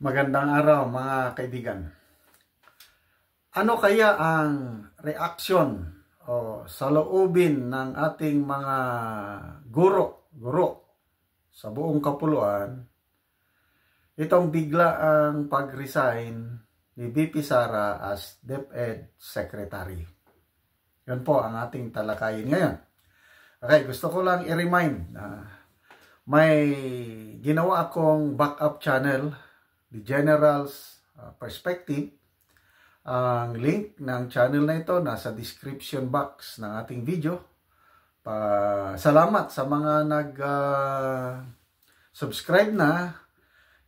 Magandang araw mga kaibigan. Ano kaya ang reaksyon o saloobin ng ating mga guro, guro sa buong kapuluan itong bigla ang pag-resign ni BP Sara as DepEd Secretary. Yan po ang ating talakayin ngayon. Okay, gusto ko lang i-remind na may ginawa akong backup channel the general's uh, perspective, ang link ng channel na ito nasa description box ng ating video. Pa salamat sa mga nag uh, subscribe na.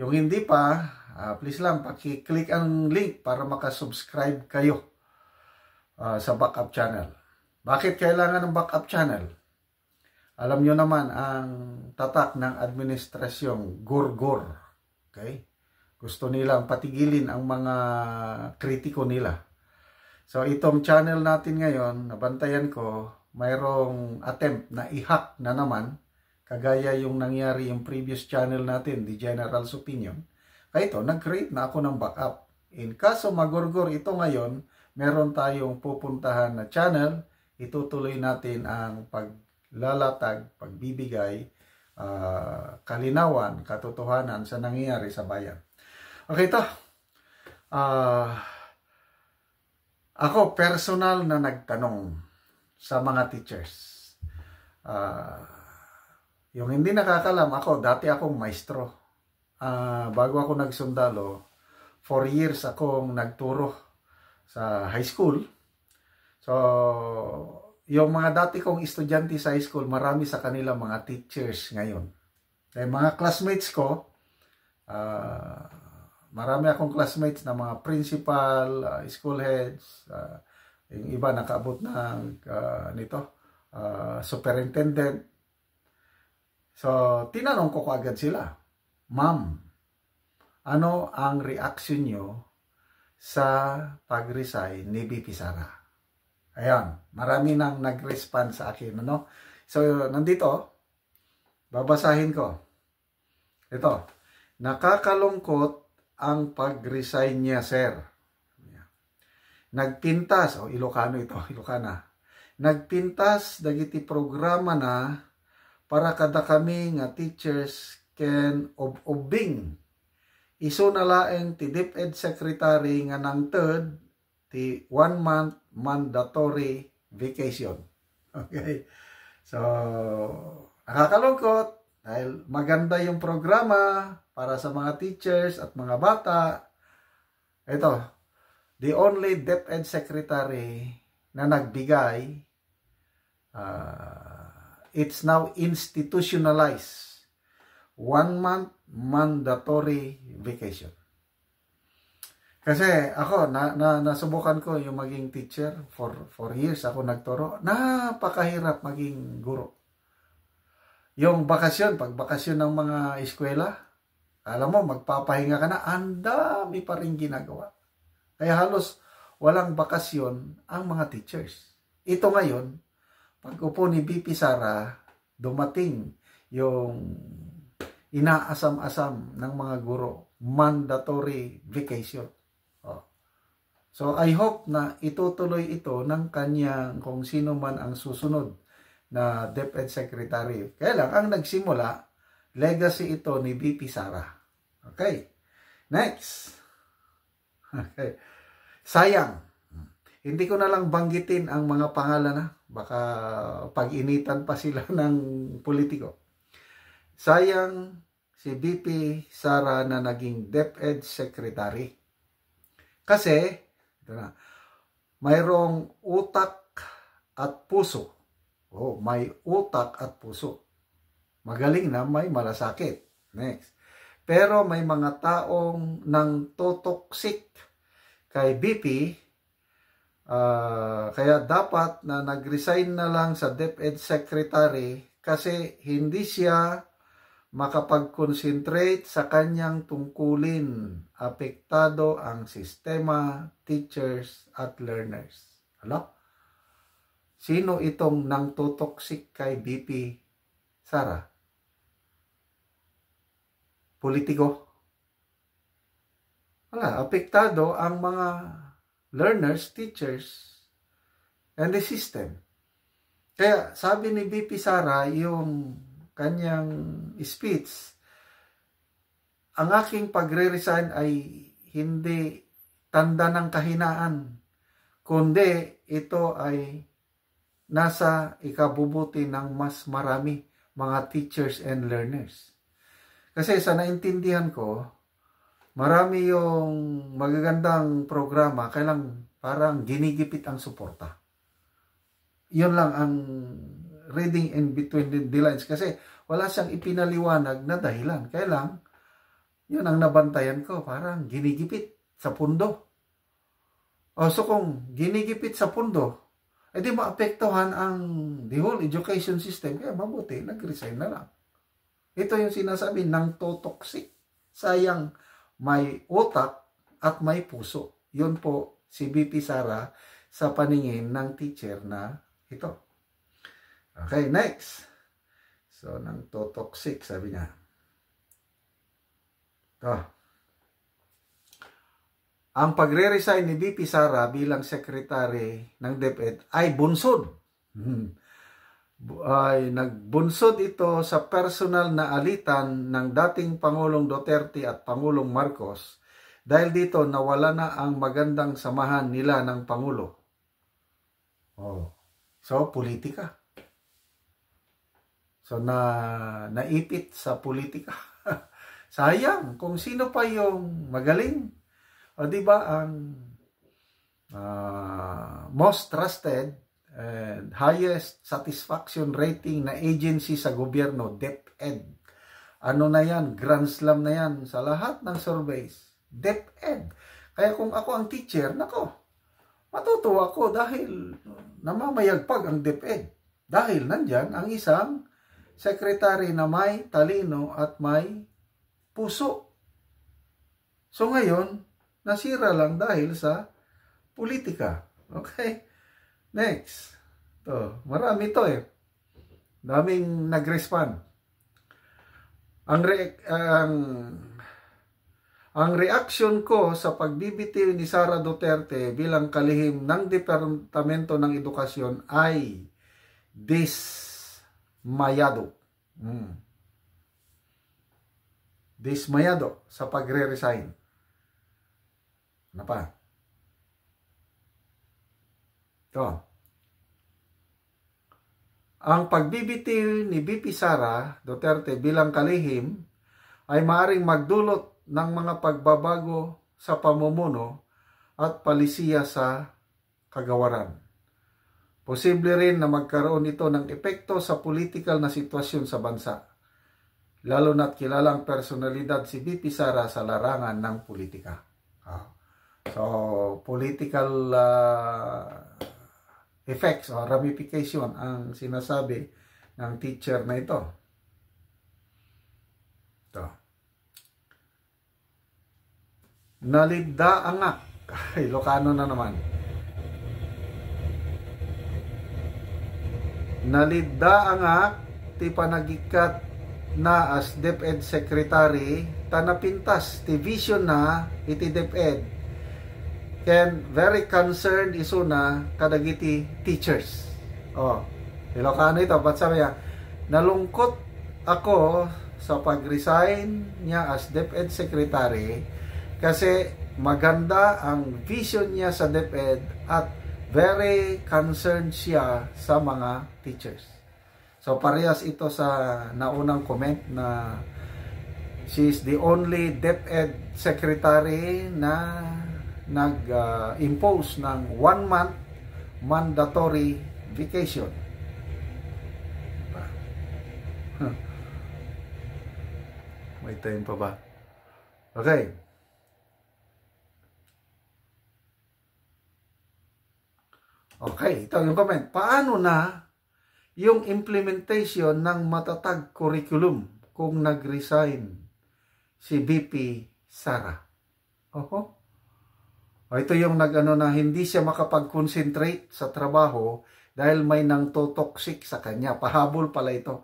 Yung hindi pa, uh, please lang paki-click ang link para makasubscribe kayo uh, sa backup channel. Bakit kailangan ng backup channel? Alam nyo naman ang tatak ng administrasyong gurgur. -gur. Okay? Gusto nilang patigilin ang mga kritiko nila. So itong channel natin ngayon, nabantayan ko, mayroong attempt na i-hack na naman, kagaya yung nangyari yung previous channel natin, The General's Opinion. Kaya ito, nag-create na ako ng backup. In kaso magorgor ito ngayon, meron tayong pupuntahan na channel, itutuloy natin ang paglalatag, pagbibigay, uh, kalinawan, katotohanan sa nangyayari sa bayan. Okay to. Uh, ah, ako personal na nagtanong sa mga teachers. Uh, yung hindi nakakalam, ako dati akong maestro. Uh, bago ako nagsundalo, for years akong nagturo sa high school. So, yung mga dati kong estudyante sa high school, marami sa kanila mga teachers ngayon. Eh, mga classmates ko, uh, Marami akong classmates na mga principal, uh, school heads, uh, yung iba nakaabot ng uh, nito, uh, superintendent. So, tinanong ko kaagad sila, Ma'am, ano ang reaction nyo sa pag-resign ni BP Sara? Ayan, marami nang nag-respond sa akin. Ano? So, nandito, babasahin ko. Ito, nakakalungkot ang pag-resign niya, sir. Nagpintas, o oh, Ilocano ito, Ilocana. Nagpintas dagiti programa na para kada kami nga teachers can ob obbing Iso na ti DepEd Secretary nga nang third ti one month mandatory vacation. Okay. So, nakakalungkot dahil maganda yung programa para sa mga teachers at mga bata. Ito, the only DepEd secretary na nagbigay, uh, it's now institutionalized. One month mandatory vacation. Kasi ako, na, na, nasubukan ko yung maging teacher for, for years. Ako nagturo. Napakahirap maging guro. Yung bakasyon, pag bakasyon ng mga eskwela, alam mo, magpapahinga ka na, ang dami pa rin ginagawa. Kaya halos walang bakasyon ang mga teachers. Ito ngayon, pag upo ni BP Sara, dumating yung inaasam-asam ng mga guro, mandatory vacation. Oh. So I hope na itutuloy ito ng kanyang kung sino man ang susunod na DepEd Secretary. Kaya lang, ang nagsimula, legacy ito ni VP Sara. Okay. Next. Okay. Sayang. Hindi ko na lang banggitin ang mga pangalan na ah. baka pag-initan pa sila ng politiko. Sayang si BP Sara na naging DepEd Secretary. Kasi, ito na, mayroong utak at puso Oh, may utak at puso. Magaling na may malasakit. Next. Pero may mga taong nang totoxic kay BP, uh, ah, kaya dapat na nagresign na lang sa DepEd Secretary kasi hindi siya makapag-concentrate sa kanyang tungkulin. Apektado ang sistema, teachers, at learners. Hello? Sino itong nang tutoksik kay BP Sara? Politiko. Wala, apektado ang mga learners, teachers, and the system. Kaya sabi ni BP Sara, yung kanyang speech, ang aking pagre-resign ay hindi tanda ng kahinaan, kundi ito ay nasa ikabubuti ng mas marami mga teachers and learners. Kasi sa naintindihan ko, marami yung magagandang programa kailang parang ginigipit ang suporta. Yun lang ang reading in between the lines kasi wala siyang ipinaliwanag na dahilan. Kailang yun ang nabantayan ko, parang ginigipit sa pundo. O so kung ginigipit sa pundo, ay di maapektuhan ang the whole education system. Kaya mabuti, nag-resign na lang. Ito yung sinasabi ng totoxic. Sayang may utak at may puso. Yun po si BP Sara sa paningin ng teacher na ito. Okay, next. So, ng totoxic, sabi niya. Ito ang pagre-resign ni BP Sara bilang sekretary ng DepEd ay bunsod. Hmm. Ay nagbunsod ito sa personal na alitan ng dating Pangulong Duterte at Pangulong Marcos dahil dito nawala na ang magandang samahan nila ng Pangulo. Oh. So, politika. So, na, naipit sa politika. Sayang kung sino pa yung magaling o di ba ang uh, most trusted and highest satisfaction rating na agency sa gobyerno, DepEd. Ano na yan? Grand slam na yan sa lahat ng surveys. DepEd. Kaya kung ako ang teacher, nako, matutuwa ako dahil namamayagpag ang DepEd. Dahil nandyan ang isang secretary na may talino at may puso. So ngayon, Nasira lang dahil sa politika. Okay? Next. To, marami to eh. Daming nag-respond. Ang, re- ang, ang reaction ko sa pagbibitiw ni Sara Duterte bilang kalihim ng Departamento ng Edukasyon ay dismayado. Hmm. Dismayado sa pagre-resign. Ano pa? Ito. Ang pagbibitiw ni BP Sara Duterte bilang kalihim ay maaring magdulot ng mga pagbabago sa pamumuno at palisiya sa kagawaran. Posible rin na magkaroon ito ng epekto sa political na sitwasyon sa bansa lalo na't kilalang personalidad si BP Sara sa larangan ng politika. Ah. So, political uh, effects o ramification ang sinasabi ng teacher na ito. Ito. Nalibda angak. Ay, Ilocano na naman. Nalibda angak ti panagikat na as DepEd Secretary tanapintas ti vision na iti DepEd Then, very concerned iso na kadagiti teachers. Oh, Ilocano ito. Ba't sabi niya, nalungkot ako sa pag-resign niya as DepEd Secretary kasi maganda ang vision niya sa DepEd at very concerned siya sa mga teachers. So, parehas ito sa naunang comment na she is the only DepEd Secretary na nag-impose uh, ng one month mandatory vacation. Diba? Huh. May time pa ba? Okay. Okay, ito yung comment. Paano na yung implementation ng matatag curriculum kung nag-resign si BP Sara? Oho. Uh -huh. O ito yung nagano na hindi siya makapag-concentrate sa trabaho dahil may nang toxic sa kanya. Pahabol pala ito.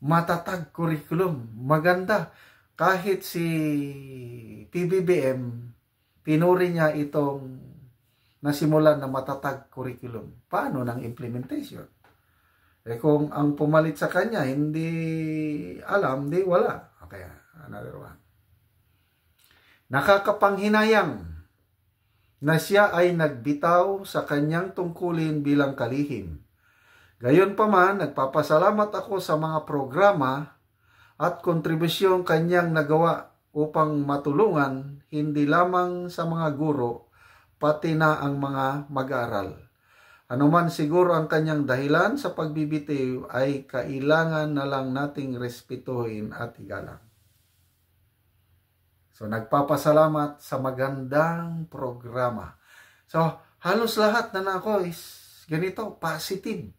Matatag curriculum. Maganda. Kahit si PBBM, pinuri niya itong nasimulan na matatag curriculum. Paano ng implementation? Eh kung ang pumalit sa kanya, hindi alam, di wala. Okay, another one. Nakakapanghinayang na siya ay nagbitaw sa kanyang tungkulin bilang kalihim. Gayon pa man, nagpapasalamat ako sa mga programa at kontribusyong kanyang nagawa upang matulungan hindi lamang sa mga guro, pati na ang mga mag-aaral. Anuman siguro ang kanyang dahilan sa pagbibitiw ay kailangan na lang nating respetuhin at igalang. So, nagpapasalamat sa magandang programa. So, halos lahat na nako is ganito, positive.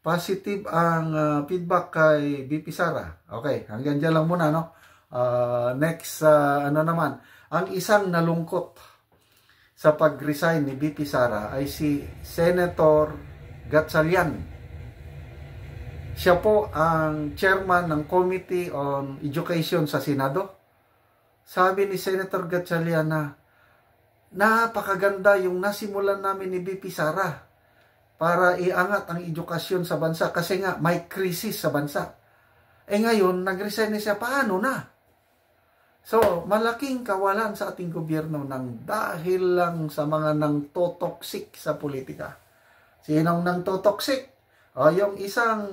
Positive ang uh, feedback kay BP Sara. Okay, hanggang dyan lang muna, no? Uh, next, uh, ano naman, ang isang nalungkot sa pag-resign ni BP Sara ay si Senator Gatsalian. Siya po ang chairman ng Committee on Education sa Senado. Sabi ni Senator Gatchaliana, napakaganda yung nasimulan namin ni BP Sara para iangat ang edukasyon sa bansa kasi nga may krisis sa bansa. Eh ngayon, nag-resign na siya. Paano na? So, malaking kawalan sa ating gobyerno ng dahil lang sa mga nang totoxic sa politika. Sinong nang totoxic? O, yung isang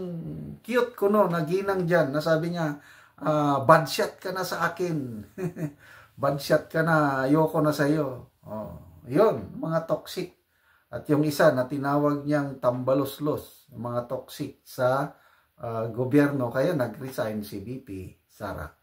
cute kuno na ginang dyan, nasabi niya, uh, ah, bansyat ka na sa akin. bansyat ka na, ayoko na sa iyo. Oh, yun, mga toxic. At yung isa na tinawag niyang tambaloslos, mga toxic sa uh, gobyerno, kaya nag-resign si BP Sara.